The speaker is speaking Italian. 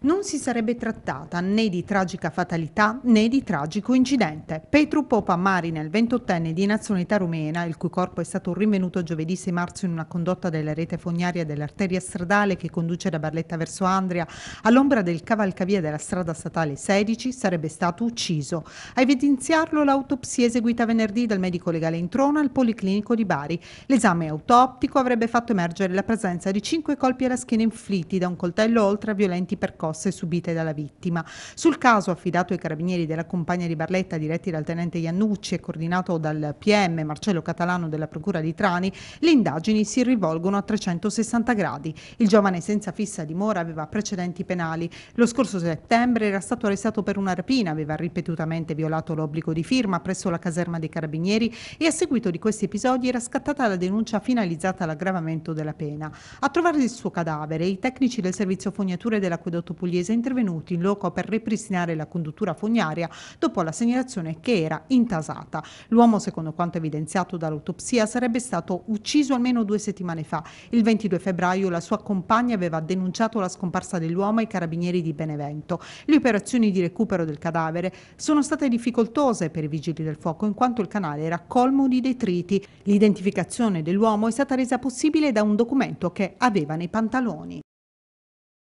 non si sarebbe trattata né di tragica fatalità né di tragico incidente. Petru Popa Marin, il 28enne di nazionalità rumena, il cui corpo è stato rinvenuto giovedì 6 marzo in una condotta della rete fognaria dell'arteria stradale che conduce da Barletta verso Andria all'ombra del cavalcavia della strada statale 16, sarebbe stato ucciso. A evidenziarlo l'autopsia eseguita venerdì dal medico legale Introna al Policlinico di Bari. L'esame autoptico avrebbe fatto emergere la presenza di cinque colpi alla schiena inflitti da un coltello oltre a violenti percorsi fosse subite dalla vittima. Sul caso affidato ai carabinieri della compagna di Barletta diretti dal tenente Iannucci e coordinato dal PM Marcello Catalano della procura di Trani, le indagini si rivolgono a 360 gradi. Il giovane senza fissa dimora aveva precedenti penali. Lo scorso settembre era stato arrestato per una rapina, aveva ripetutamente violato l'obbligo di firma presso la caserma dei carabinieri e a seguito di questi episodi era scattata la denuncia finalizzata all'aggravamento della pena. A trovare il suo cadavere i tecnici del servizio fognature dell'acquedotto pugliese è intervenuto in loco per ripristinare la conduttura fognaria dopo la segnalazione che era intasata. L'uomo, secondo quanto evidenziato dall'autopsia, sarebbe stato ucciso almeno due settimane fa. Il 22 febbraio la sua compagna aveva denunciato la scomparsa dell'uomo ai carabinieri di Benevento. Le operazioni di recupero del cadavere sono state difficoltose per i vigili del fuoco in quanto il canale era colmo di detriti. L'identificazione dell'uomo è stata resa possibile da un documento che aveva nei pantaloni.